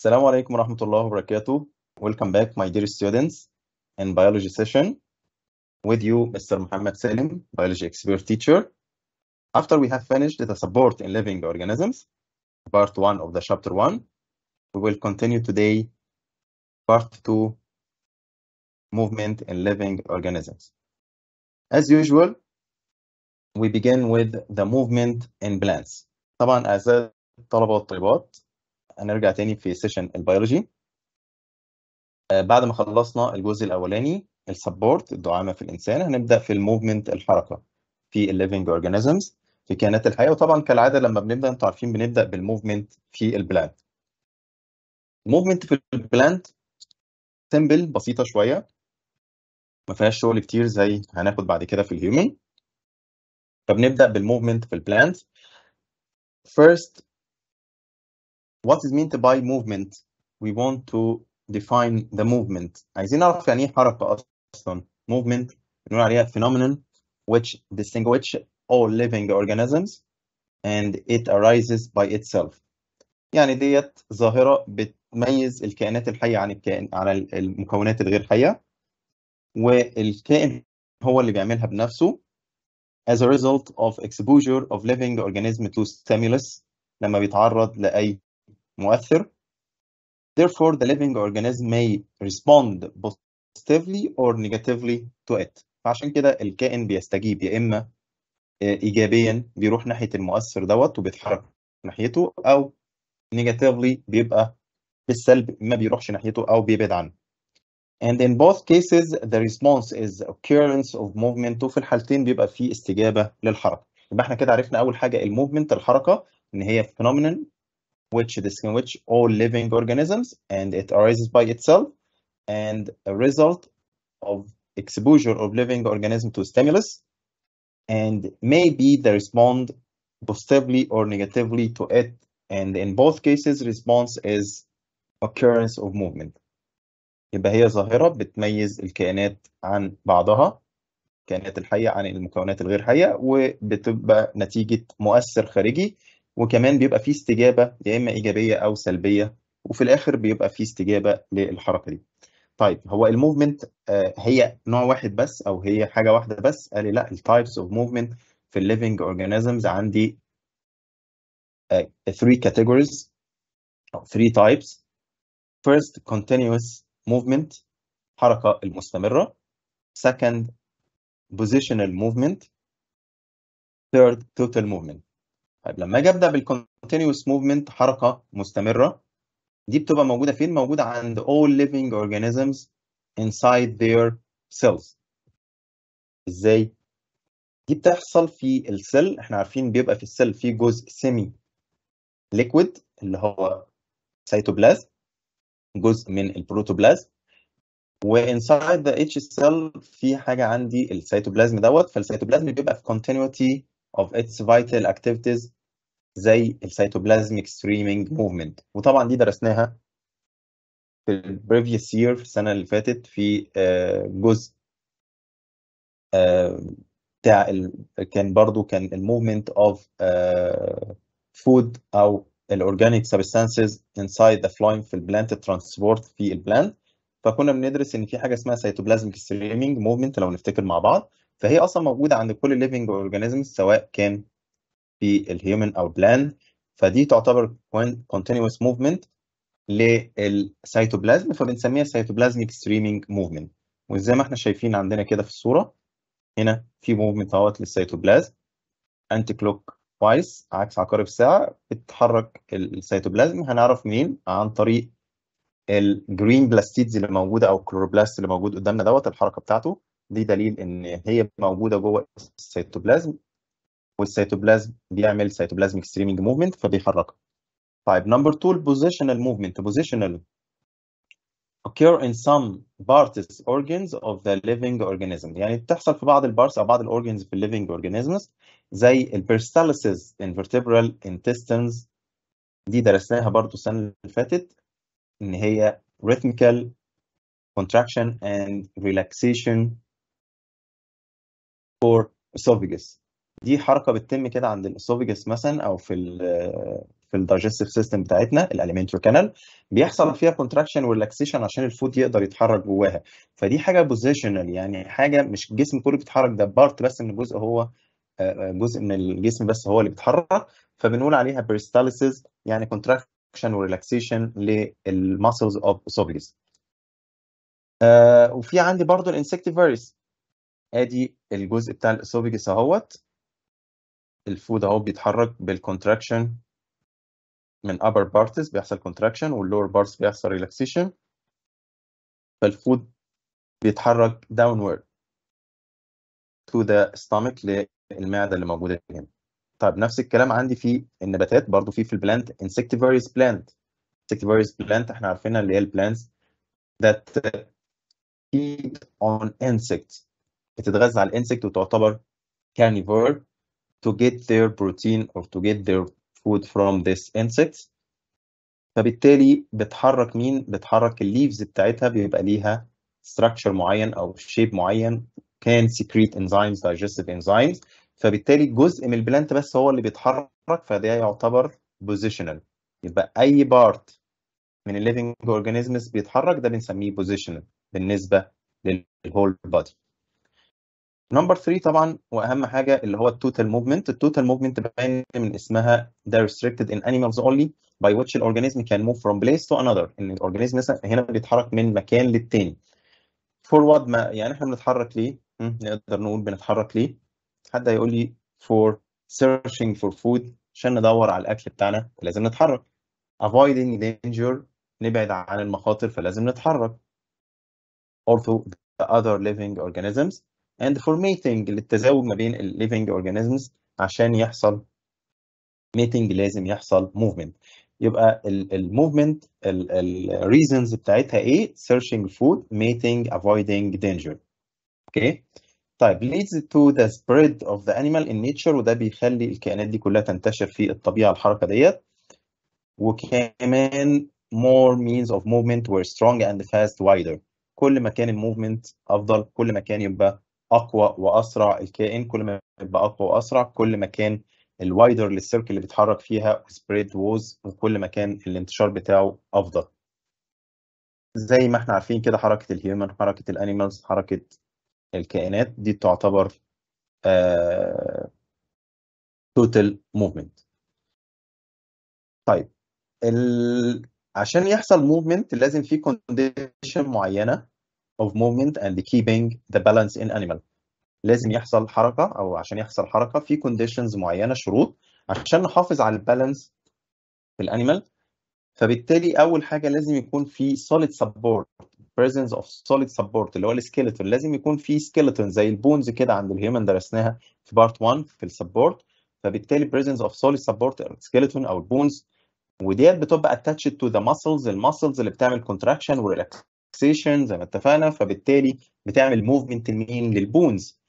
Assalamu alaikum wa rahmatullahi wa barakatuh. Welcome back, my dear students, in biology session. With you, Mr. Muhammad Salim, biology expert teacher. After we have finished the support in living organisms, part one of the chapter one, we will continue today part two, movement in living organisms. As usual, we begin with the movement in plants. طبعا أعزائي الطلبة والطالبات هنرجع تاني في سيشن البيولوجي آه، بعد ما خلصنا الجزء الاولاني السبورت الدعامه في الانسان هنبدا في الموفمنت الحركه في الليفنج اورجانيزمز في كائنات الحياه وطبعا كالعاده لما بنبدا انتوا عارفين بنبدا بالموفمنت في البلانت الموفمنت في البلانت سيمبل بسيطه شويه ما فيهاش شغل كتير زي هناخد بعد كده في الهيومن فبنبدا بالموفمنت في البلانت فيرست what is meant by movement we want to define the movement عايزين نعرف يعني ايه حركه اصلا movement بنقول عليها phenomenon which distinguish all living organisms and it arises by itself يعني ديت ظاهره بتميز الكائنات الحيه عن الكائن على المكونات الغير حيه والكائن هو اللي بيعملها بنفسه as a result of exposure of living organism to stimulus لما بيتعرض لاي مؤثر therefore the living organism may respond positively or negatively to it فعشان كده الكائن بيستجيب يا اما آه، ايجابيا بيروح ناحيه المؤثر دوت وبيتحرك ناحيته او negatively بيبقى بالسلب ما بيروحش ناحيته او بيبعد عنه and in both cases the response is occurrence of movement وفي الحالتين بيبقى في استجابه للحركه يبقى احنا كده عرفنا اول حاجه الموفمنت الحركه ان هي phenomenon which is in which all living organisms and it arises by itself and a result of exposure of living organism to stimulus and maybe they respond positively or negatively to it and in both cases response is occurrence of movement يبقى هي ظاهرة بتميز الكائنات عن بعضها الكائنات الحية عن المكونات الغير حية وبتبقى نتيجة مؤثر خارجي وكمان بيبقى فيه استجابه يا اما ايجابيه او سلبيه وفي الاخر بيبقى فيه استجابه للحركه دي. طيب هو الموفمنت آه، هي نوع واحد بس او هي حاجه واحده بس قال لي لا التايبس اوف موفمنت في الليفنج اورجانيزمز عندي 3 آه، كاتيجوريز او 3 تايبس first continuous movement حركه المستمره second positional movement third total movement طيب لما اجي ابدا بالكونتينوس موفمنت حركه مستمره دي بتبقى موجوده فين؟ موجوده عند all living organisms inside their cells. ازاي؟ دي بتحصل في السيل احنا عارفين بيبقى في السيل في جزء سيمي ليكويد اللي هو سيتوبلازم جزء من البروتوبلازم وانسايد ذا اتش سيل في حاجه عندي السيتوبلازم دوت فالسيتوبلازم بيبقى في continuity of its vital activities زي السيتوبلازميك ستريمينج موفمنت وطبعا دي درسناها في البريفيوس يير في السنه اللي فاتت في آه، جزء آه، بتاع كان برضو كان الموفمنت اوف فود او الاورجانيك سبستانسز انسايد ذا فلايم في البلانت ترانسبورت في البلانت فكنا بندرس ان في حاجه اسمها سيتوبلازميك ستريمينج موفمنت لو نفتكر مع بعض فهي اصلا موجوده عند كل الليفنج اورجانيزم سواء كان في الهيومن او بلاند فدي تعتبر كونتينوس موفمنت للسيتوبلازم فبنسميها سيتوبلازميك ستريمينج موفمنت وزي ما احنا شايفين عندنا كده في الصوره هنا في موفمنت اهوت للسيتوبلازم انتي كلوك وايز عكس عقارب الساعه بتتحرك السيتوبلازم هنعرف منين عن طريق الجرين بلاستيدز اللي موجوده او الكلوروبلاست اللي موجود قدامنا دوت الحركه بتاعته دي دليل ان هي موجوده جوه السيتوبلازم والسيتوبلازم بيعمل سيتوبلازميك ستريمينج موفمنت فبيحركها طيب نمبر 2 البوزيشنال موفمنت بوزيشنال occur in some parts organs of the living organism يعني بتحصل في بعض البارتس او بعض الاورجنز في الليفنج اورجانيزمز زي البيرستالسيس vertebral intestines دي درسناها برضو السنه اللي فاتت ان هي rhythmical contraction and relaxation for esophagus دي حركه بتتم كده عند الاسوفيجس مثلا او في الـ في الدايجستيف سيستم بتاعتنا الاليمنتري كانال بيحصل فيها كونتراكشن وريلاكسيشن عشان الفود يقدر يتحرك جواها فدي حاجه بوزيشنال يعني حاجه مش الجسم كله بيتحرك ده بارت بس من الجزء هو آه، آه، جزء من الجسم بس هو اللي بيتحرك فبنقول عليها بيرستاليسيس يعني كونتراكشن وريلاكسيشن للماسلز اوف اسوفيجس وفي عندي برضه الانسكتيفيرس ادي الجزء بتاع الاسوفيجس اهوت الفود اهو بيتحرك بالكونتراكشن من upper parts بيحصل contraction lower parts بيحصل relaxation فالفود بيتحرك downward to the stomach للمعدة اللي موجودة هنا طيب نفس الكلام عندي في النباتات برضو في في البلانت insectivorous plant insectivorous plant احنا عارفينها اللي هي البلانتس that feed on insects بتتغذى على الانسكت وتعتبر carnivore to get their protein or to get their food from this insects فبالتالي بتحرك مين بتحرك الليفز بتاعتها بيبقى ليها structure معين او shape معين can secrete enzymes digestive enzymes فبالتالي جزء من البلانت بس هو اللي بيتحرك فده يعتبر positional يبقى اي بارت من الليفنج اورجانيزمز بيتحرك ده بنسميه positional بالنسبه للهول بودي نمبر 3 طبعا واهم حاجه اللي هو التوتال موفمنت التوتال موفمنت باين من اسمها ذا restricted in animals only by which الاورجانيزم can move from place to another ان الاورجانيزم مثلا هنا بيتحرك من مكان للتاني فورورد ما يعني احنا بنتحرك ليه نقدر نقول بنتحرك ليه حد هيقول لي فور سيرشنج فور فود عشان ندور على الاكل بتاعنا لازم نتحرك avoiding danger نبعد عن المخاطر فلازم نتحرك also the other living organisms and for mating للتزاوج ما بين ال living organisms عشان يحصل mating لازم يحصل movement يبقى movement الموفمنت reasons بتاعتها ايه searching food mating avoiding danger اوكي okay. طيب leads to the spread of the animal in nature وده بيخلي الكائنات دي كلها تنتشر في الطبيعه الحركه ديت وكمان more means of movement were strong and fast wider كل ما كان الموفمنت افضل كل ما كان يبقى اقوى واسرع الكائن كل ما يبقى اقوى واسرع كل ما كان الوايدر للسيرك اللي بيتحرك فيها سبريد ووز وكل ما كان الانتشار بتاعه افضل زي ما احنا عارفين كده حركه الهيومن حركه الانيمالز حركه الكائنات دي تعتبر توتال آه, موفمنت طيب ال... عشان يحصل موفمنت لازم في كونديشن معينه of movement and keeping the balance in animal لازم يحصل حركه او عشان يحصل حركه في كونديشنز معينه شروط عشان نحافظ على البالانس في الانيمال فبالتالي اول حاجه لازم يكون في solid support presence of solid support اللي هو السكيلتون لازم يكون في سكيلتون زي البونز كده عند الهيومن درسناها في بارت 1 في السبورت فبالتالي presence of solid support skeleton او البونز وديت بتبقى attached to the muscles المسلز اللي بتعمل contraction وريلاكس relaxation زي ما اتفقنا فبالتالي بتعمل موفمنت لمين للبونز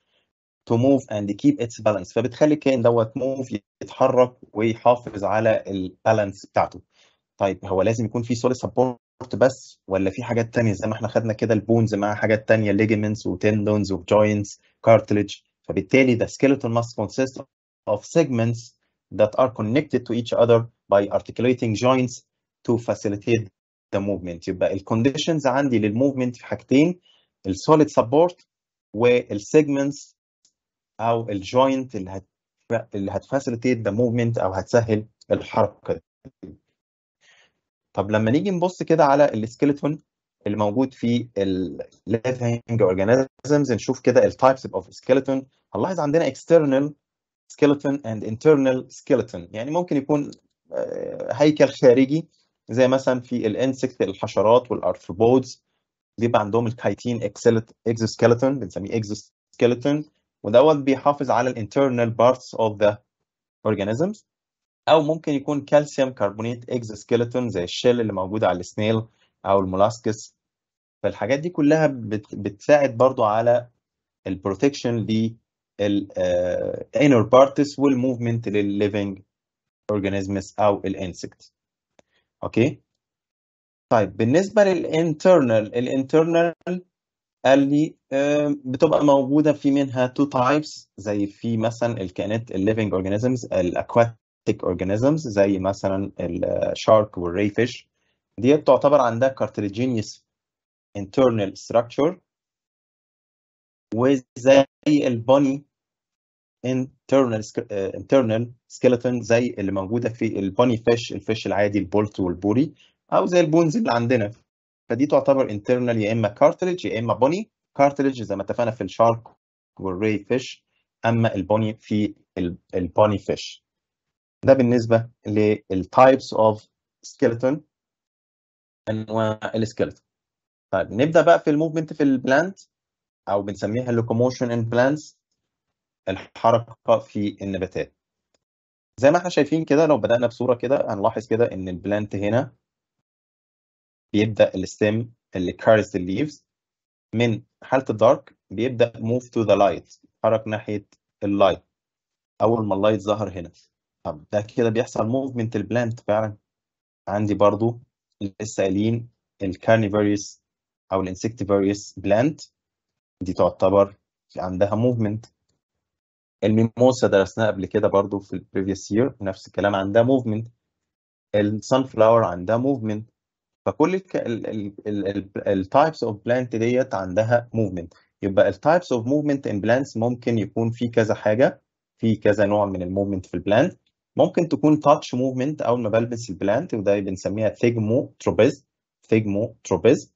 تو موف اند كيب اتس بالانس فبتخلي الكائن دوت موف يتحرك ويحافظ على البالانس بتاعته طيب هو لازم يكون في سوليد سبورت بس ولا في حاجات تانية زي ما احنا خدنا كده البونز مع حاجات تانية ليجمنتس وتندونز وجوينتس كارتلج فبالتالي ذا سكيلتون must كونسيست اوف سيجمنتس that are connected to each other by articulating joints to facilitate ذا موفمنت يبقى الكونديشنز عندي للموفمنت في حاجتين السوليد سبورت والسيجمنتس او الجوينت اللي هت اللي هتفاسيليتيت ذا موفمنت او هتسهل الحركه دي. طب لما نيجي نبص كده على السكيلتون اللي موجود في الليفنج اورجانيزمز نشوف كده التايبس اوف سكيلتون هنلاحظ عندنا اكسترنال سكيلتون اند انترنال سكيلتون يعني ممكن يكون آه، هيكل خارجي زي مثلا في الانسكت الحشرات والارثروبودز بيبقى عندهم الكايتين اكزوسكيلتون بنسميه اكزوسكيلتون ودوت بيحافظ على الانترنال بارتس اوف ذا اورجانيزمز او ممكن يكون كالسيوم كربونيت اكزوسكيلتون زي الشيل اللي موجود على السنيل او المولاسكس فالحاجات دي كلها بتساعد برضو على البروتكشن للانر بارتس والموفمنت للليفنج organisms او الانسكت اوكي طيب بالنسبه للانترنال الانترنال قال لي بتبقى موجوده في منها تو تايبس زي في مثلا الكائنات الليفنج اورجانيزمز الاكواتيك اورجانيزمز زي مثلا الشارك والري فيش دي تعتبر عندها كارتريجينيوس internal structure وزي البوني internal آه، internal skeleton زي اللي موجوده في البوني فيش الفيش العادي البولت والبوري او زي البونز اللي عندنا فدي تعتبر internal يا اما cartilage يا اما بوني cartilage زي ما اتفقنا في الشارك والري فيش اما البوني في البوني فيش ده بالنسبه للتايبس اوف سكيلتون انواع السكيلتون طيب نبدا بقى في الموفمنت في البلانت او بنسميها اللوكوموشن ان بلانتس الحركه في النباتات زي ما احنا شايفين كده لو بدانا بصوره كده هنلاحظ كده ان البلانت هنا بيبدا الستيم اللي كارز الليفز من حاله الدارك بيبدا موف تو ذا لايت حرك ناحيه اللايت اول ما اللايت ظهر هنا طب ده كده بيحصل موفمنت البلانت فعلا عندي برضو لسه قايلين الكارنيفوريوس او الانسكتيفوريوس بلانت دي تعتبر عندها موفمنت الميموسا درسناها قبل كده برضو في البريفيوس يير نفس الكلام عندها موفمنت السان فلاور عندها موفمنت فكل التايبس اوف بلانت ديت عندها موفمنت يبقى التايبس اوف موفمنت ان بلانتس ممكن يكون في كذا حاجه في كذا نوع من الموفمنت في البلانت ممكن تكون تاتش موفمنت اول ما بلبس البلانت وده بنسميها ثيجمو تروبيز ثيجمو تروبيز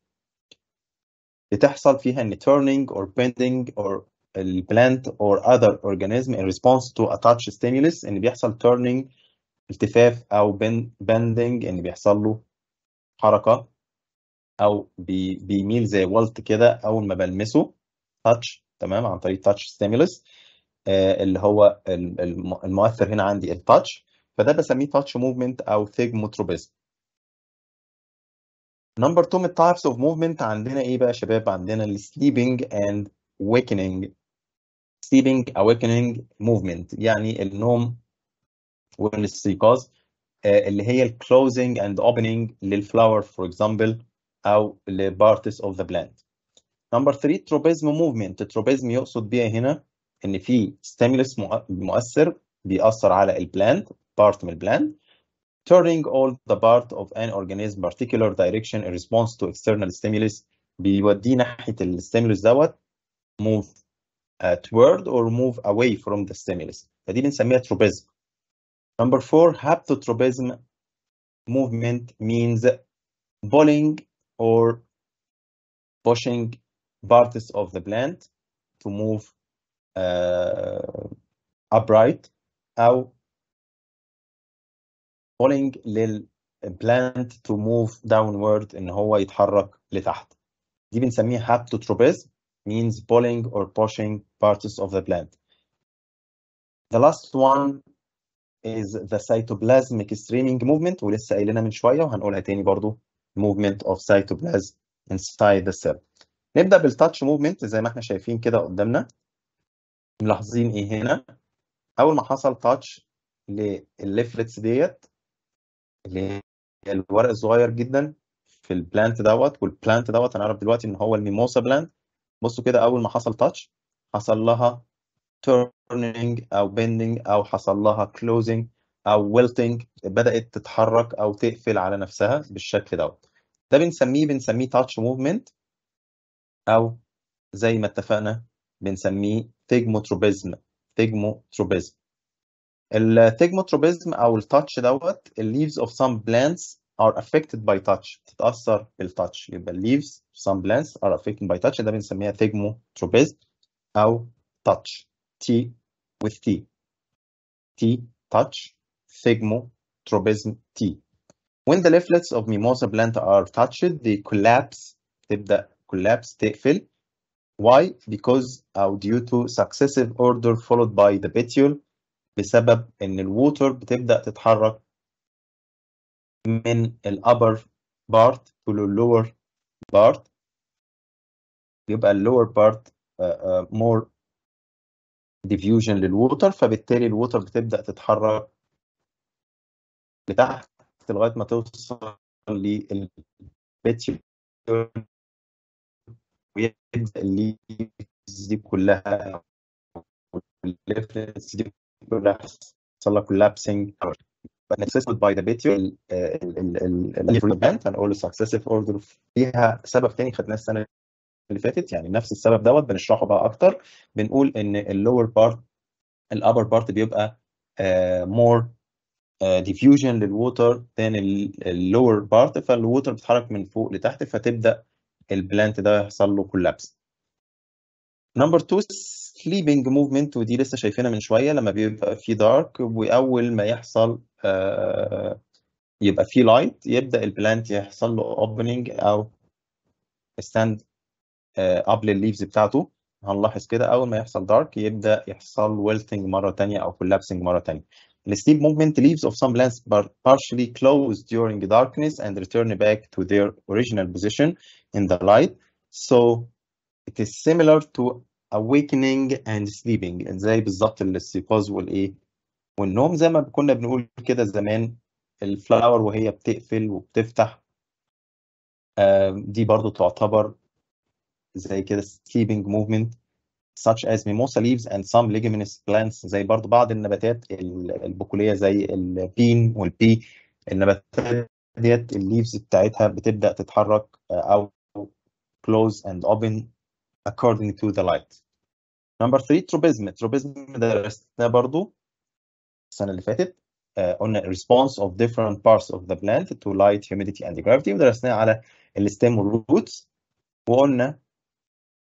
بتحصل فيها ان turning اور بيندينج اور البلانت plant or other organism in response to a touch stimulus ان بيحصل turning التفاف او بندنج يعني ان بيحصل له حركه او بي بيميل زي والت كده اول ما بلمسه تاتش تمام عن طريق تاتش آه، ستيمولس اللي هو المؤثر هنا عندي التاتش فده بسميه تاتش موفمنت او ثيجموتروبيزم نمبر 2 من التايبس اوف موفمنت عندنا ايه بقى يا شباب عندنا السليبنج اند wakening sleeping awakening movement يعني النوم والاستيقاظ uh, اللي هي ال closing and opening للflower for example او parts of the plant. Number 3 tropism movement. التروبيزم يقصد بيها هنا ان في stimulus, مؤثر بيأثر على البلانت of من البلانت turning all the part of an organism particular direction in response to external stimulus بيوديه ناحيه الستيمولس دوت move toward or move away from the stimulus فدي بنسميها tropism number four haptotropism movement means pulling or pushing parts of the plant to move uh, upright أو pulling plant to move downward إن هو يتحرك لتحت دي بنسميها haptotropism means pulling or pushing parts of the plant. The last one is the cytoplasmic streaming movement ولسه قايلينها من شويه وهنقولها تاني برضو movement of cytoplasm inside the cell. نبدا بالتاتش موفمنت زي ما احنا شايفين كده قدامنا ملاحظين ايه هنا اول ما حصل تاتش للليفلتس ديت اللي هي الورق الصغير جدا في البلانت دوت والبلانت دوت هنعرف دلوقتي ان هو الميموسا بلانت بصوا كده اول ما حصل تاتش حصل لها turning او بيندنج او حصل لها كلوزنج او ويلتنج بدات تتحرك او تقفل على نفسها بالشكل دوت ده بنسميه بنسميه تاتش موفمنت او زي ما اتفقنا بنسميه تيجموتروبيزم تيجموتروبيزم التيجموتروبيزم او التاتش دوت الليفز اوف سام بلانتس are affected by touch تتأثر بالتاتش يبقى leaves some plants are affected by touch ده بنسميها ثيجموتروبيزم أو touch T with T T touch ثيجموتروبيزم T When the leaflets of mimosa plant are touched they collapse تبدأ collapse تقفل Why? Because أو due to successive order followed by the petiole بسبب إن الووتر بتبدأ تتحرك من upper part to the lower part يبقى lower uh, more diffusion ديفيوجن للووتر فبالتالي الووتر بتبدا تتحرك لتحت لغايه ما توصل للبيتشر ويبدا الليفز دي كلها والليفز دي كلها تحصل لها collapsing when accessed by the betule and هنقول له successive order فيها سبب تاني خدناه السنه اللي فاتت يعني نفس السبب دوت بنشرحه بقى اكتر بنقول ان اللور بارت الابر بارت بيبقى مور ديفيوجن للووتر ذان اللور بارت فالووتر بتتحرك من فوق لتحت فتبدا البلانت ده يحصل له كولابس نمبر 2 سليبنج موفمنت ودي لسه شايفينها من شويه لما بيبقى في دارك واول ما يحصل يبقى في لايت يبدا البلانت يحصل له اوبننج او ستاند اب للليفز بتاعته هنلاحظ كده اول ما يحصل دارك يبدا يحصل ويلتنج مره ثانيه او كولابسنج مره ثانيه The steep movement leaves of some plants partially closed during the darkness and return back to their original position in the light. So it is similar to awakening and sleeping زي بالظبط الاستيقاظ والايه والنوم زي ما كنا بنقول كده زمان الفلاور وهي بتقفل وبتفتح دي برضو تعتبر زي كده sleeping movement such as mimosa leaves and some leguminous plants زي برضو بعض النباتات البقولية زي البين والبي النباتات ديت الليفز بتاعتها بتبدأ تتحرك آه، أو close and open according to the light. Number three tropism. Tropism درسناه برضو السنة اللي فاتت response of different parts of the plant to light, humidity and gravity There is على ال stem roots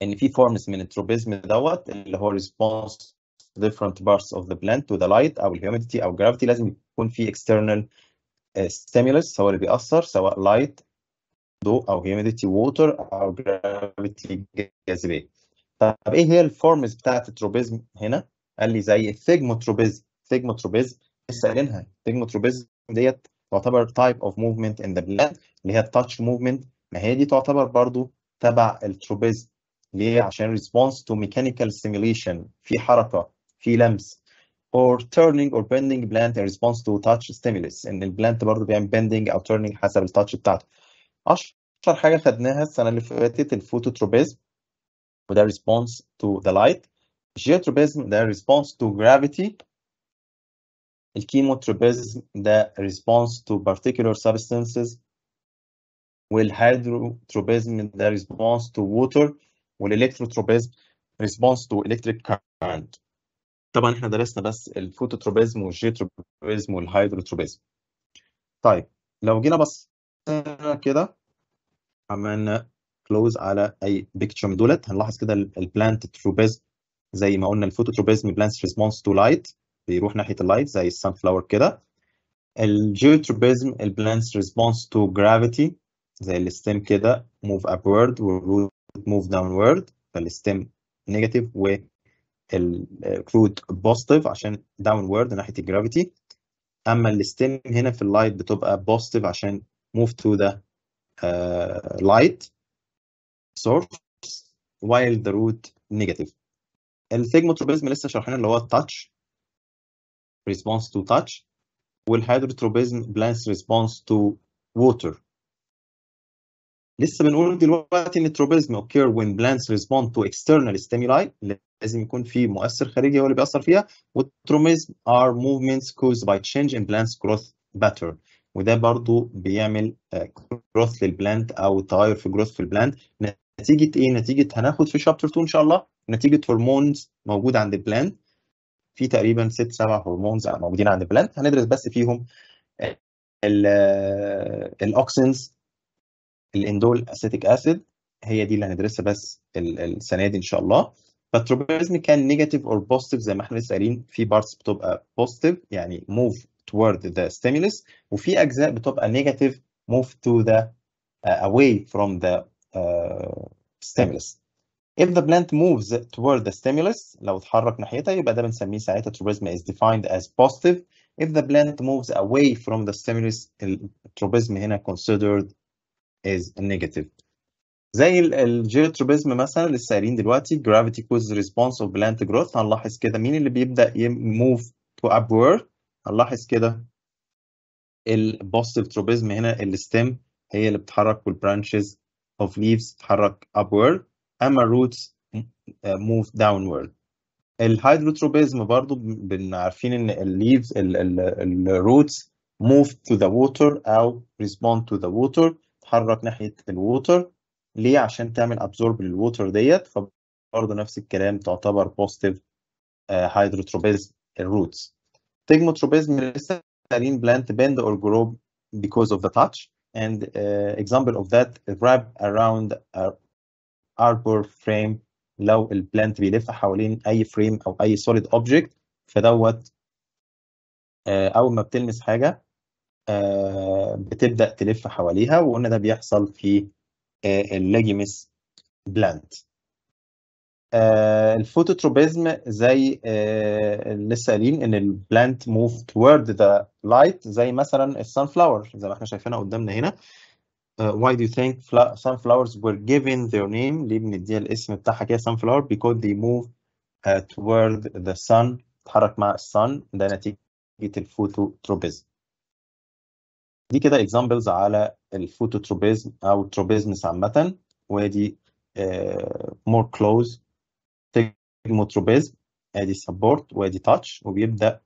and if it forms من التروبيزم دوت اللي هو response different parts of the plant to the light our humidity our gravity لازم يكون في external stimulus be اللي بيأثر سواء light ضوء او humidity water او gravity جاذبية طب ايه هي الفورمز بتاعت التروبيزم هنا؟ The لي زي الثيجموتروبيزم سيجما تروبيز لسه قايلينها سيجما تروبيز ديت تعتبر تايب اوف موفمنت ان ذا بلاد اللي هي التاتش موفمنت ما هي دي تعتبر برضو تبع التروبيزم ليه عشان ريسبونس تو ميكانيكال سيميليشن في حركه في لمس or turning or bending plant in response to touch stimulus ان البلانت برضه بيعمل bending او turning حسب التاتش بتاعته اشهر حاجه خدناها السنه اللي فاتت الفوتوتروبيزم وده response to the light الجيوتروبيزم ده response to gravity الكيموتروبيزم ده response to particular substances والهيدروتروبيزم ده response to water والالكتروتروبيزم response to electric current طبعا احنا درسنا بس الفوتوتروبيزم والجيتروبيزم والهيدروتروبيزم طيب لو جينا بس كده عملنا كلوز على اي بيكتشر من دولت هنلاحظ كده البلانت تروبيزم زي ما قلنا الفوتوتروبيزم بلانتس ريسبونس تو لايت بيروح ناحيه اللايت زي السان فلاور كده الجيوتروبيزم البلانس ريسبونس تو جرافيتي زي الستيم كده موف ابورد والروت موف داونورد فالستيم نيجاتيف والكروت بوزيتيف عشان داونورد ناحيه الجرافيتي اما الستيم هنا في اللايت بتبقى بوزيتيف عشان موف تو ذا لايت سورس وايل ذا روت نيجاتيف الثيجموتروبيزم لسه شرحنا اللي هو التاتش response to touch والهيدروتروبيزم plants response to water لسه بنقول دلوقتي ان التروبيزم occur when plants respond to external stimuli لازم يكون في مؤثر خارجي هو اللي بيأثر فيها والتروبيزم are movements caused by change in plants growth pattern وده برضو بيعمل آه، growth للبلانت او تغير في growth في البلانت نتيجه ايه؟ نتيجه هناخد في شابتر 2 ان شاء الله نتيجه هرمونز موجوده عند البلانت في تقريبا ست سبع هرمونز موجودين عند البلانت هندرس بس فيهم الاوكسنز الاندول اسيتيك اسيد هي دي اللي هندرسها بس السنه دي ان شاء الله فالتروبيزم كان نيجاتيف اور بوزيتيف زي ما احنا لسه قايلين في بارتس بتبقى بوزيتيف يعني موف توورد ذا ستيمولس وفي اجزاء بتبقى نيجاتيف موف تو ذا اواي فروم ذا ستيمولس If the plant moves toward the stimulus لو اتحرك ناحيتها يبقى ده بنسميه ساعتها tropism is defined as positive. If the plant moves away from the stimulus التروبيزم هنا considered is negative. زي الجيوتروبيزم مثلا اللي لسه قايلين دلوقتي gravity causes response of plant growth هنلاحظ كده مين اللي بيبدا يموف تو upward هنلاحظ كده البوستيف تروبيزم هنا الستيم هي اللي بتتحرك والبرانشز اوف ليفز تتحرك upward اما الروتس موف داونورد الهيدروتروبيزم برضو عارفين ان الليفز الروتس موف تو ذا ووتر او ريسبوند تو ذا ووتر تتحرك ناحيه الووتر ليه عشان تعمل ابزورب للووتر ديت فبرضه نفس الكلام تعتبر بوزيتيف هيدروتروبيزم الروتس تيجموتروبيزم لسه قايلين بلانت بند اور جروب because of the touch and uh, example of that wrap around uh, arbor frame لو البلانت بيلف حوالين اي فريم او اي سوليد اوبجكت فدوت آه، اول ما بتلمس حاجه آه، بتبدا تلف حواليها وقلنا ده بيحصل في الليجيمس بلانت الفوتوتروبيزم زي آه، لسه قايلين ان البلانت موف توورد ذا لايت زي مثلا السان فلاور زي ما احنا شايفينها قدامنا هنا uh, why do you think sunflowers were given their name ليه بنديها الاسم بتاعها كده sunflower because they move uh, toward the sun تحرك مع sun. ده نتيجة الفوتوتروبيزم دي كده examples على الفوتوتروبيزم أو التروبيزمس عامة وادي uh, more close تجموتروبيزم ادي support وادي touch وبيبدأ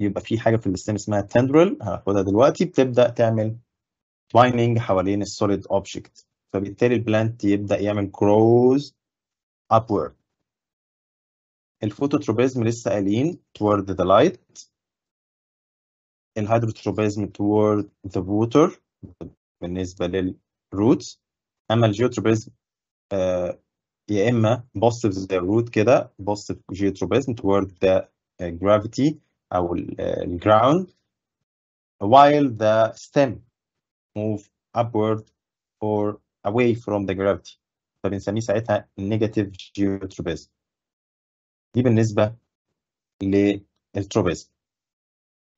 يبقى في حاجة في السtem اسمها tendril هناخدها دلوقتي بتبدأ تعمل مايننج حوالين السوليد اوبجكت فبالتالي البلانت يبدا يعمل جروز ابورد الفوتوتروبيزم لسه قايلين toward the light الهيدروتروبيزم toward the water بالنسبه للروتس اما الجيوتروبيزم آه، يا اما بص في the root كده بص في جيوتروبيزم toward the آه، gravity او الجراوند آه، while the stem move upward or away from the gravity فبنسميه ساعتها negative geotropism دي بالنسبة للتروبيزم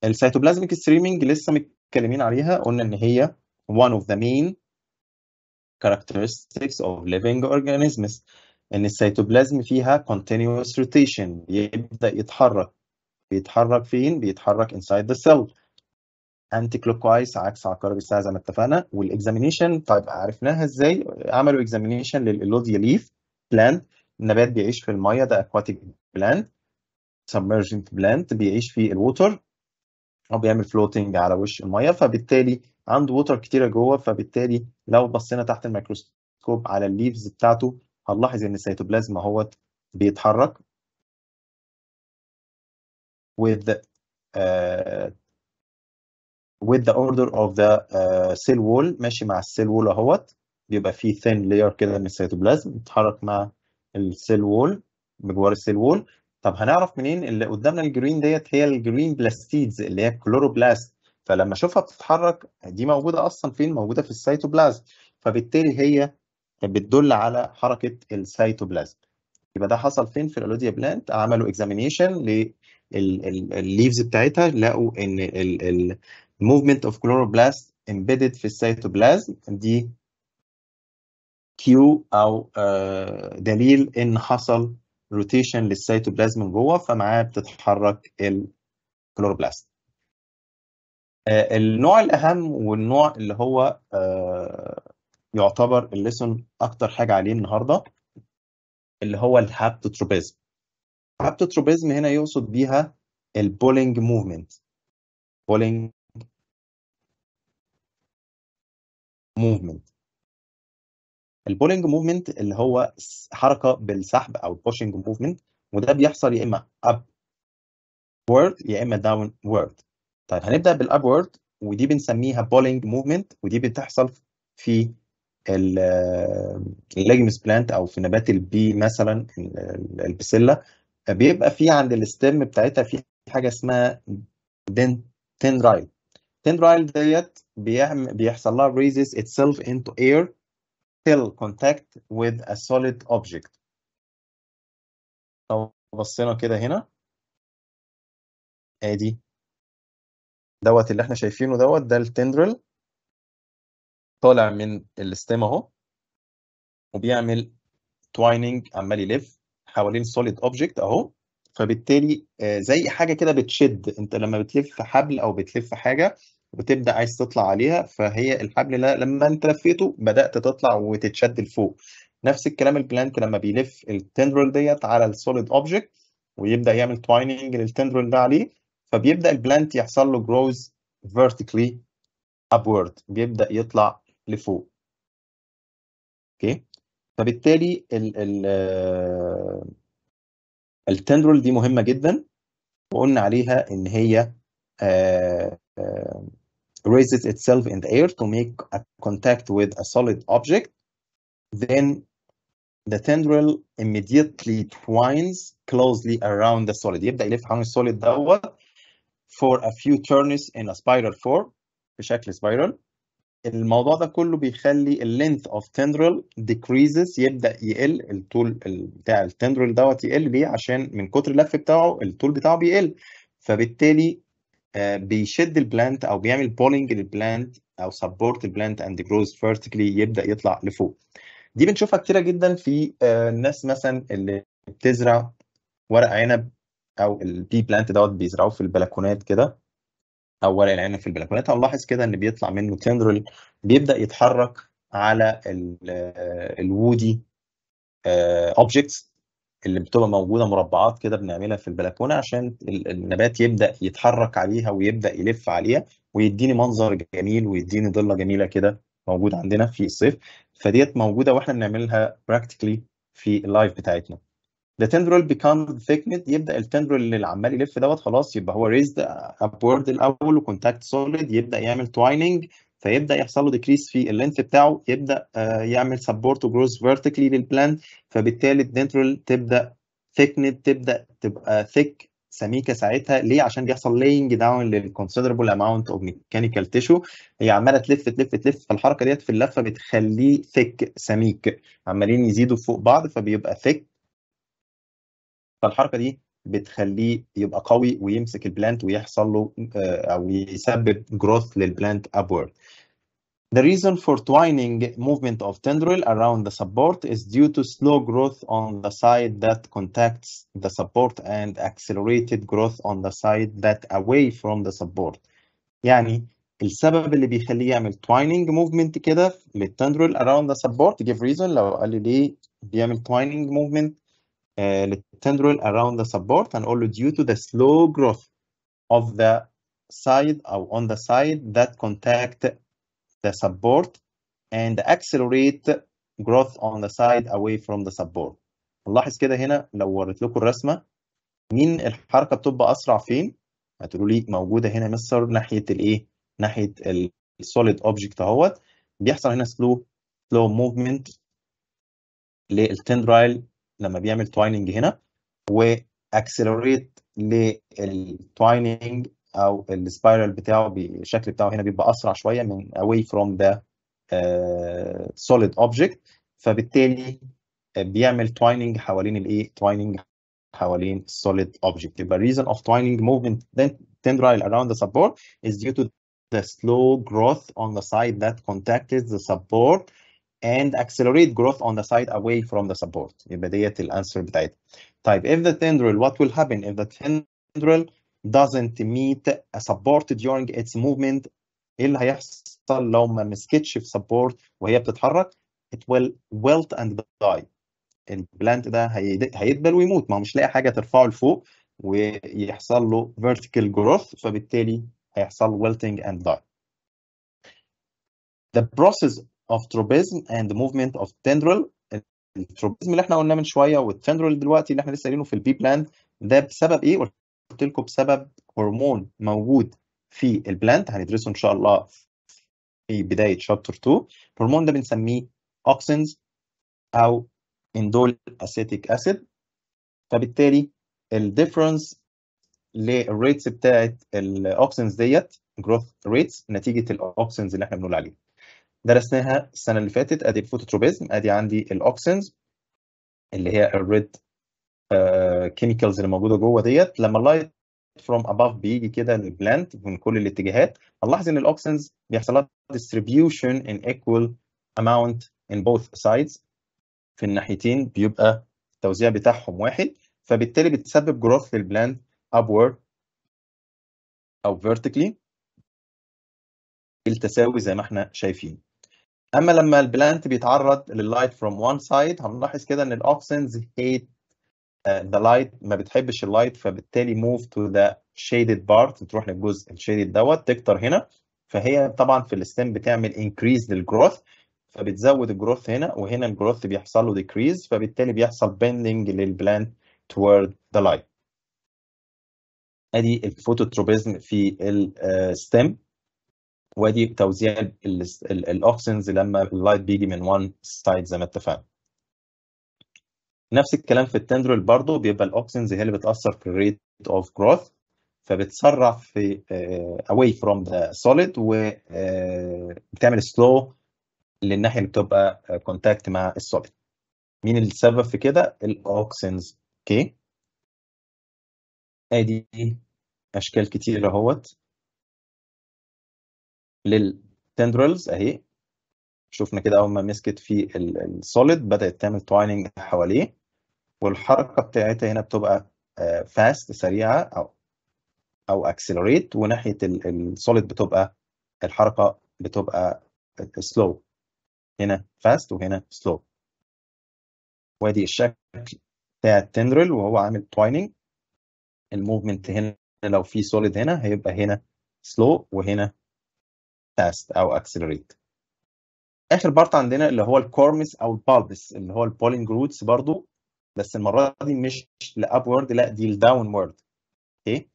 السيتوبلازميك ستريمينج لسه متكلمين عليها قلنا ان هي one of the main characteristics of living organisms ان السيتوبلازم فيها continuous rotation بيبدأ يتحرك بيتحرك فين بيتحرك inside the cell انتي كلوك عكس عقارب الساعه زي ما اتفقنا والاكزامينيشن طيب عرفناها ازاي عملوا اكزامينيشن للالوديا ليف بلانت نبات بيعيش في الميه ده اكواتيك بلانت سبمرجنت بلانت بيعيش في الووتر او بيعمل فلوتنج على وش الميه فبالتالي عنده ووتر كتيره جوه فبالتالي لو بصينا تحت الميكروسكوب على الليفز بتاعته هنلاحظ ان السيتوبلازم اهوت بيتحرك with uh, with the order of the uh, cell wall ماشي مع السيل وول اهوت بيبقى فيه thin layer كده من السيتوبلازم بيتحرك مع السيل وول بجوار السيل وول طب هنعرف منين اللي قدامنا الجرين ديت هي الجرين بلاستيدز اللي هي الكلوروبلاست فلما اشوفها بتتحرك دي موجوده اصلا فين موجوده في السيتوبلازم فبالتالي هي بتدل على حركه السيتوبلازم يبقى ده حصل فين في الالوديا بلانت عملوا اكزامينيشن للليفز بتاعتها لقوا ان movement of chloroblast embedded في السيتوبلازم دي كيو او دليل ان حصل روتيشن للسيتوبلازم من جوه فمعاه بتتحرك الكلوروبلاست آه، النوع الاهم والنوع اللي هو آه، يعتبر الليسون اكتر حاجه عليه النهارده اللي هو الهابتوتروبيزم الهابتوتروبيزم هنا يقصد بيها البولينج موفمنت بولينج موفمنت البولينج موفمنت اللي هو حركه بالسحب او البوشنج موفمنت وده بيحصل يا اما اب وورد يا اما داون وورد طيب هنبدا بالاب وورد ودي بنسميها بولينج موفمنت ودي بتحصل في الليجمس بلانت او في نبات البي مثلا البسله بيبقى في عند الستيم بتاعتها في حاجه اسمها دين رايت التندرايل ديت بيعمل بيحصل لها raises itself into air till contact with a solid object لو بصينا كده هنا ادي دوت اللي احنا شايفينه دوت ده التندرل طالع من الاستام اهو وبيعمل twining عمال يلف حوالين سوليد اوبجكت اهو فبالتالي آه، زي حاجه كده بتشد انت لما بتلف حبل او بتلف حاجه وتبدا عايز تطلع عليها فهي الحبل لما انت لفيته بدات تطلع وتتشد لفوق نفس الكلام البلانت لما بيلف التندرل ديت على السوليد اوبجكت ويبدا يعمل تويننج للتندرل ده عليه فبيبدا البلانت يحصل له جروز vertically upward بيبدا يطلع لفوق اوكي okay. فبالتالي ال ال آه التندرول دي مهمه جدا وقلنا عليها ان هي raises itself in the air to make a contact with a solid object then the tendril immediately twines closely around the solid يبدا يلف حوالين السوليد دوت for a few turns in a spiral form بشكل spiral الموضوع ده كله بيخلي اللينث اوف تندرل ديكريزز يبدا يقل الطول بتاع التندرل دوت يقل ليه عشان من كتر اللف بتاعه الطول بتاعه بيقل فبالتالي آه، بيشد البلانت او بيعمل بولينج للبلانت او سبورت البلانت اند جروز فيرتيكلي يبدا يطلع لفوق دي بنشوفها كتيرة جدا في آه، الناس مثلا اللي بتزرع ورق عنب او البي بلانت دوت بيزرعوه في البلكونات كده او ورق العنب في البلكونات هنلاحظ كده ان بيطلع منه تندرل بيبدا يتحرك على الوودي اوبجكتس آه، آه، اللي بتبقى موجوده مربعات كده بنعملها في البلكونه عشان النبات يبدا يتحرك عليها ويبدا يلف عليها ويديني منظر جميل ويديني ظله جميله كده موجود عندنا في الصيف فديت موجوده واحنا بنعملها براكتيكلي في اللايف بتاعتنا the tendril becomes thickened يبدا التندرل اللي عمال يلف دوت خلاص يبقى هو ريزد ابورد الاول وكونتاكت سوليد يبدا يعمل twining فيبدا يحصل له ديكريس في اللينث بتاعه يبدا آه، يعمل سبورت وجروز فيرتيكلي للبلانت فبالتالي الدنترال تبدا ثيكند تبدا تبقى ثيك سميكه ساعتها ليه عشان بيحصل لاينج داون للكونسيدربل اماونت اوف ميكانيكال تيشو هي عماله تلف تلف تلف فالحركه ديت في اللفه بتخليه ثيك سميك عمالين يزيدوا فوق بعض فبيبقى ثيك فالحركه دي بتخليه يبقى قوي ويمسك البلانت ويحصل له او يسبب جروث للبلانت upward. The reason for twining movement of tendril around the support is due to slow growth on the side that contacts the support and accelerated growth on the side that away from the support. يعني السبب اللي بيخليه يعمل twining movement كده للتندرل around the support give reason لو قال لي ليه بيعمل twining movement uh, tendril around the support هنقول له due to the slow growth of the side أو on the side that contact the support and accelerate growth on the side away from the support. نلاحظ كده هنا لو وريت لكم الرسمة مين الحركة بتبقى أسرع فين؟ هتقولوا لي موجودة هنا مصر ناحية الإيه؟ ناحية السوليد أوبجكت أهوت بيحصل هنا slow سلو موفمنت للتندرايل لما بيعمل تويننج هنا واكسلريت للتويننج او السبايرال بتاعه الشكل بتاعه هنا بيبقى اسرع شويه من away from the solid object فبالتالي بيعمل تويننج حوالين الايه تويننج حوالين solid object يبقى reason of twining movement tendril around the support is due to the slow growth on the side that contacted the support and accelerate growth on the side away from the support يبقى ديت if the tendril what will happen if the tendril doesn't meet a support during its movement ايه اللي هيحصل لو ما مسكتش في support وهي بتتحرك it will wilt and die البلانت ده هيدبل ويموت ما هو مش لاقي حاجه ترفعه لفوق ويحصل له vertical growth فبالتالي هيحصل wilting and die the process of tropism and movement of tendril التروبيزم اللي احنا قلناه من شويه والتندرل دلوقتي اللي احنا لسه قايلينه في البي بلانت ده بسبب ايه؟ قلت لكم بسبب هرمون موجود في البلانت هندرسه ان شاء الله في بدايه شابتر 2 الهرمون ده بنسميه اوكسنز او اندول اسيتيك اسيد فبالتالي الديفرنس للريتس بتاعت الاوكسنز ديت جروث ريتس نتيجه الاوكسنز اللي احنا بنقول عليه درسناها السنه اللي فاتت ادي الفوتوتروبيزم ادي عندي الاوكسنز اللي هي الريد كيميكالز آه، اللي موجوده جوه ديت لما اللايت فروم اباف بيجي كده للبلانت من كل الاتجاهات هنلاحظ ان الاوكسنز بيحصل لها ديستريبيوشن ان ايكوال اماونت ان بوث سايدز في الناحيتين بيبقى التوزيع بتاعهم واحد فبالتالي بتسبب جروث للبلانت upward او vertically التساوي زي ما احنا شايفين اما لما البلانت بيتعرض لللايت فروم وان سايد هنلاحظ كده ان الاوكسنز هيت ذا لايت ما بتحبش اللايت فبالتالي موف تو ذا شيدد بارت تروح للجزء الشيدد دوت تكتر هنا فهي طبعا في الستيم بتعمل انكريز للجروث فبتزود الجروث هنا وهنا الجروث بيحصل له ديكريز فبالتالي بيحصل بيندنج للبلانت toward the light ادي الفوتوتروبيزم في الستيم وادي توزيع الاوكسنز لما اللايت بيجي من وان سايد زي ما اتفقنا نفس الكلام في التندرل برضو بيبقى الاوكسنز هي اللي بتاثر في الريت اوف جروث فبتسرع في اواي فروم ذا سوليد وبتعمل سلو للناحيه اللي بتبقى كونتاكت آه، مع السوليد مين السبب في كده الاوكسنز اوكي ادي اشكال كتير اهوت للتندرلز اهي شفنا كده اول ما مسكت في السوليد بدات تعمل تويننج حواليه والحركه بتاعتها هنا بتبقى فاست آه، سريعه او او اكسلريت وناحيه السوليد بتبقى الحركه بتبقى سلو آه، هنا فاست وهنا سلو وادي الشكل بتاع التندرل وهو عامل تويننج الموفمنت هنا لو في سوليد هنا هيبقى هنا سلو وهنا تاست او اكسلريت اخر بارت عندنا اللي هو الكورمس او البالبس اللي هو البولينج روتس برضو بس المره دي مش لابورد لا دي وورد اوكي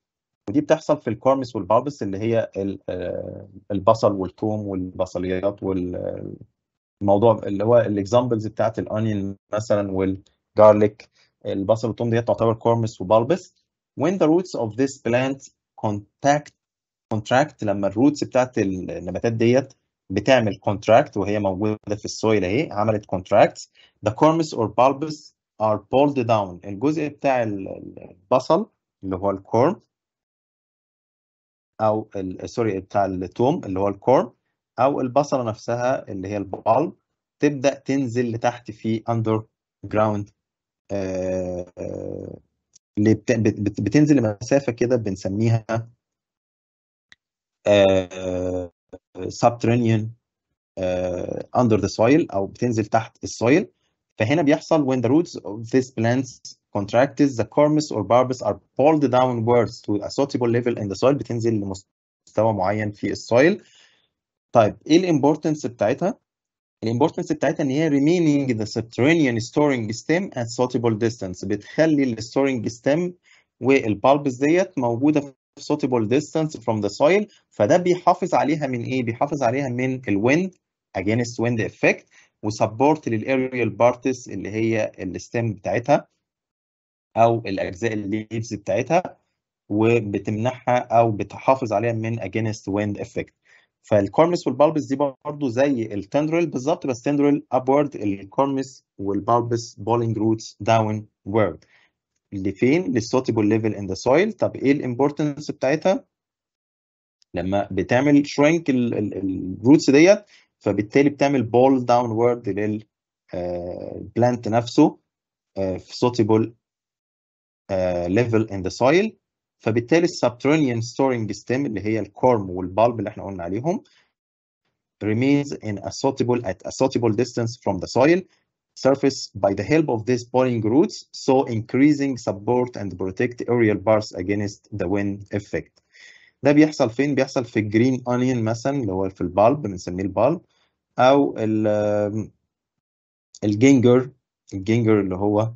ودي بتحصل في الكورمس والبالبس اللي هي آه، البصل والثوم والبصليات والموضوع اللي هو الاكزامبلز بتاعت الانيون مثلا والجارليك البصل والثوم دي تعتبر كورمس وبالبس when the roots of this plant contact كونتراكت لما الروتس بتاعت النباتات ديت بتعمل كونتراكت وهي موجوده في السويل اهي عملت كونتراكت the كورمس اور بالبس ار بولد داون الجزء بتاع البصل اللي هو الكورم او سوري بتاع التوم اللي هو الكورم او البصله نفسها اللي هي البالب تبدا تنزل لتحت في اندر آه، جراوند آه، اللي بتنزل لمسافه كده بنسميها سبترينيان under the soil او بتنزل تحت السويل فهنا بيحصل when the roots of these plants contracted the corms or bulbs are pulled downwards to a suitable level in the soil بتنزل لمستوى معين في السويل طيب ايه الامبورتنس بتاعتها؟ الامبورتنس بتاعتها ان هي remaining the subterranean storing stem at suitable distance بتخلي الستورنج stem والبالبس ديت موجوده suitable distance from the soil فده بيحافظ عليها من ايه؟ بيحافظ عليها من الويند against wind effect وسبورت للاريال بارتس اللي هي الستيم بتاعتها او الاجزاء الليفز بتاعتها وبتمنحها او بتحافظ عليها من against wind effect فالكورمس والبالبس دي برضه زي التندرل بالظبط بس تندرل upward الكورمس والبالبس بولينج روتس وورد لفين للسوتيبل ليفل ان ذا سويل طب ايه الامبورتنس بتاعتها لما بتعمل شرينك الروتس ديت فبالتالي بتعمل بول داونورد للبلانت نفسه آه، في سوتيبل ليفل ان ذا سويل فبالتالي السبترونيان ستورنج ستيم اللي هي الكورم والبالب اللي احنا قلنا عليهم remains in a suitable at a suitable distance from the soil surface by the help of these pulling roots, so increasing support and protect aerial bars against the wind effect. ده بيحصل فين؟ بيحصل في الجرين اونيون مثلا اللي هو في البالب بنسميه البالب او ال الجينجر الجينجر اللي هو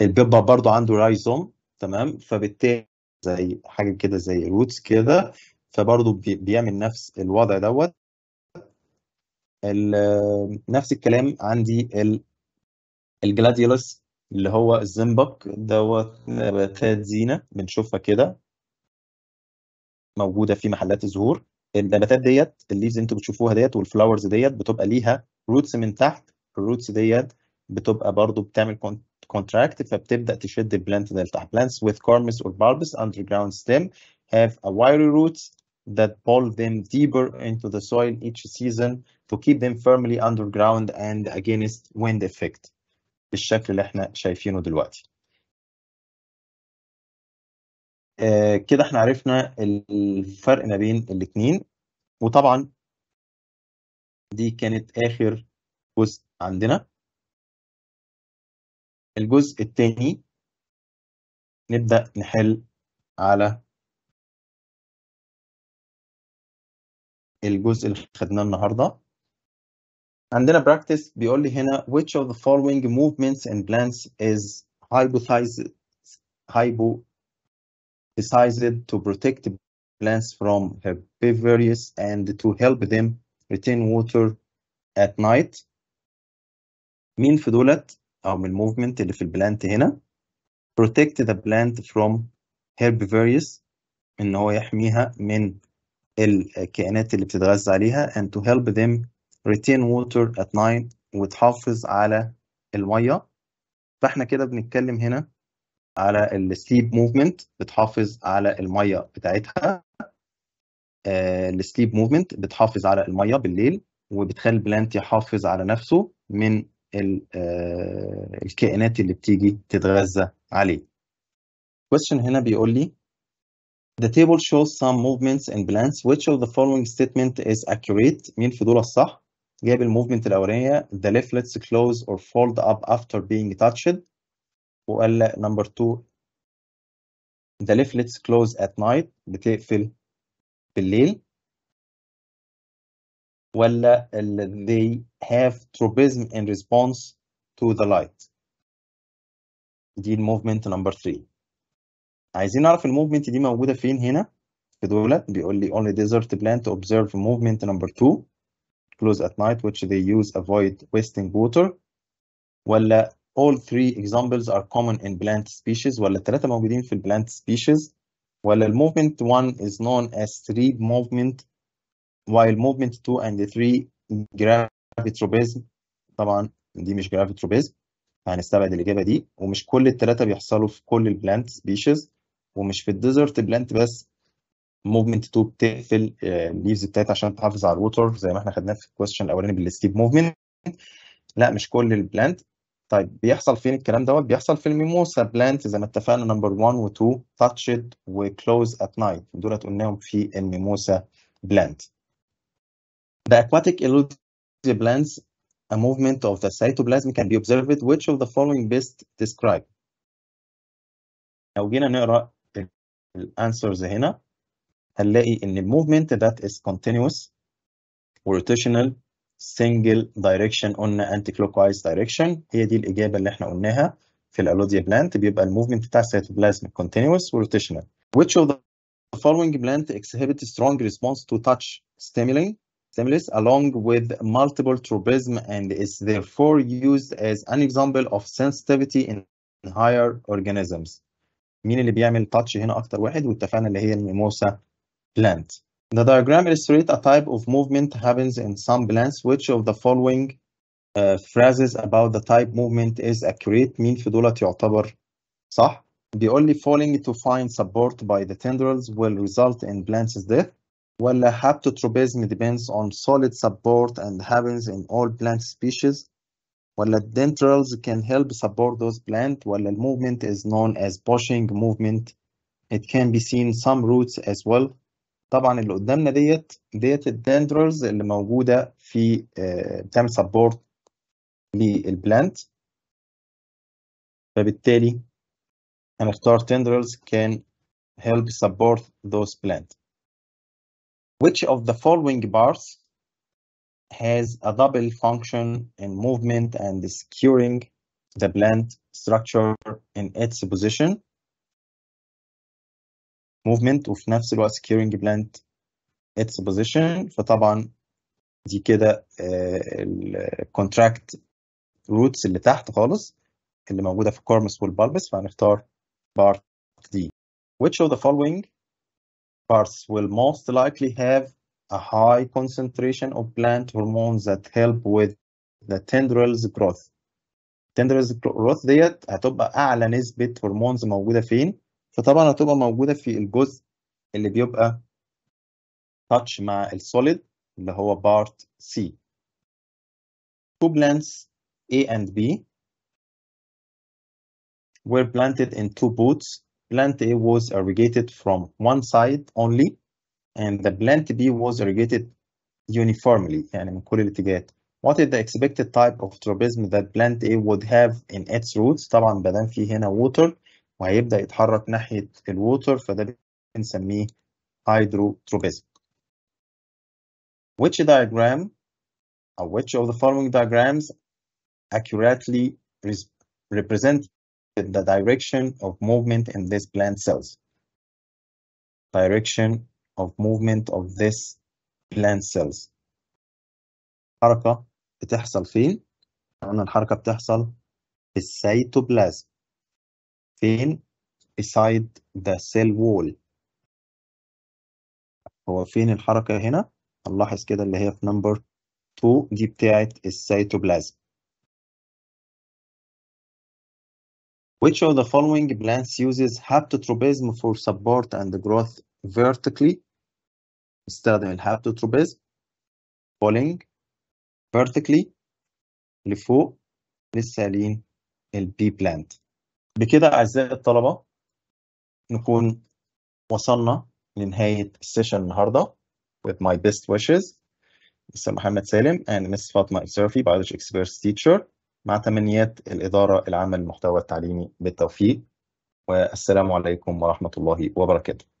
البيبا برضو عنده رايزوم تمام فبالتالي زي حاجه كده زي روتس كده فبرضو بيعمل نفس الوضع دوت نفس الكلام عندي الجلاديولس اللي هو الزنبق دوت نباتات زينة بنشوفها كده موجودة في محلات الزهور النباتات ديت الليفز انتوا بتشوفوها ديت والفلاورز ديت بتبقى ليها روتس من تحت الروتس ديت بتبقى برضو بتعمل كونتراكت فبتبدا تشد البلانت ده لتحت plants with corms or bulbs underground stem have a wiry roots that pull them deeper into the soil each season to keep them firmly underground and against wind effect بالشكل اللي احنا شايفينه دلوقتي آه، كده احنا عرفنا الفرق ما بين الاثنين وطبعا دي كانت اخر جزء عندنا الجزء الثاني نبدا نحل على الجزء اللي خدناه النهارده And عندنا practice بيقول only henna. which of the following movements and plants is hypothesized, hypothesized to protect plants from herbivorous and to help them retain water at night مين في دولت او من الموفمنت اللي في البلانت هنا protect the plant from herbivorous ان هو يحميها من الكائنات اللي بتتغذى عليها and to help them retain water at night وتحافظ على المية فاحنا كده بنتكلم هنا على السليب موفمنت بتحافظ على المية بتاعتها آه، السليب موفمنت بتحافظ على المية بالليل وبتخلي البلانت يحافظ على نفسه من آه، الكائنات اللي بتيجي تتغذى عليه question هنا بيقول لي The table shows some movements in plants. Which of the following statement is accurate؟ مين في دول الصح؟ جايب الموفمنت الاولانيه the leaflets close or fold up after being touched وقال لا نمبر 2 the leaflets close at night بتقفل بالليل ولا they have tropism in response to the light دي الموفمنت number three عايزين نعرف الموفمنت دي موجوده فين هنا في دولت بيقول لي only desert plant observe movement number two close at night which they use avoid wasting water ولا all three examples are common in plant species ولا الثلاثة موجودين في plant species ولا movement 1 is known as three movement while movement 2 and 3 gravitropism طبعا دي مش gravitropism هنستبعد الإجابة دي ومش كل الثلاثة بيحصلوا في كل البلانت سبيشيز ومش في الديزرت بلانت بس موفمنت 2 بتقفل الليفز بتاعتها عشان تحافظ على الووتر زي ما احنا خدناه في الكويشن الاولاني بالستيب موفمنت لا مش كل البلانت طيب بيحصل فين الكلام دوت بيحصل في الميموسا بلانت زي ما اتفقنا نمبر 1 و2 تاتشد وكلوز ات نايت دولت قلناهم في الميموسا بلانت The aquatic elusive plants, a movement of the cytoplasm can be observed which of the following best describe. لو جينا نقرا الانسرز هنا هنلاقي ان الموفمنت that is continuous وروتيشنال single direction قلنا anti clockwise direction هي دي الاجابه اللي احنا قلناها في الالوديا بلانت بيبقى الموفمنت بتاع السيتوبلازم continuous وروتيشنال which of the following plant exhibit strong response to touch stimuli stimulus along with multiple tropism and is therefore used as an example of sensitivity in higher organisms مين اللي بيعمل تاتش هنا اكتر واحد واتفقنا اللي هي الميموسا plant. The diagram illustrates a type of movement happens in some plants. Which of the following uh, phrases about the type movement is accurate? Mean في دولت يعتبر صح؟ The only falling to find support by the tendrils will result in plant's death. ولا haptotropism depends on solid support and happens in all plant species. the tendrils can help support those plants. a movement is known as pushing movement. It can be seen some roots as well. طبعا اللي قدامنا ديت ديت الدندرز اللي موجوده في بتعمل سبورت للبلانت فبالتالي هنختار tendrils can help support those plants. Which of the following bars has a double function in movement and securing the plant structure in its position? movement وفي نفس الوقت securing plant its position فطبعا دي كده الكونتراكت روتس اللي تحت خالص اللي موجوده في الكورمس والبالبس فهنختار part D which of the following parts will most likely have a high concentration of plant hormones that help with the tendrils growth tendrils growth ديت هتبقى اعلى نسبه هرمونز موجوده فين فطبعا هتبقى موجودة في الجزء اللي بيبقى تاتش مع السوليد اللي هو بارت سي Two plants A and B were planted in two boots. Plant A was irrigated from one side only, and the plant B was irrigated uniformly, يعني من كل الاتجاهات. What is the expected type of tropism that plant A would have in its roots? طبعا بدان في هنا water وهيبدأ يتحرك ناحية الووتر فده بنسميه hydrotropism which diagram or which of the following diagrams accurately represent the direction of movement in these plant cells direction of movement of this plant cells الحركة بتحصل فين؟ قلنا الحركة بتحصل في السيتوبلازم stain beside the cell wall هو فين الحركة هنا؟ هنلاحظ كده اللي هي في number 2 دي بتاعة السيتوبلازم Which of the following plants uses haptotropism for support and growth vertically? استخدم الهابتوتروبيزم falling vertically لفوق للسالين البي plant. بكده أعزائي الطلبة نكون وصلنا لنهاية السيشن النهاردة with my best wishes مستر محمد سالم and Fatma فاطمة surfi Biology Experts Teacher مع تمنيات الإدارة العامة للمحتوى التعليمي بالتوفيق والسلام عليكم ورحمة الله وبركاته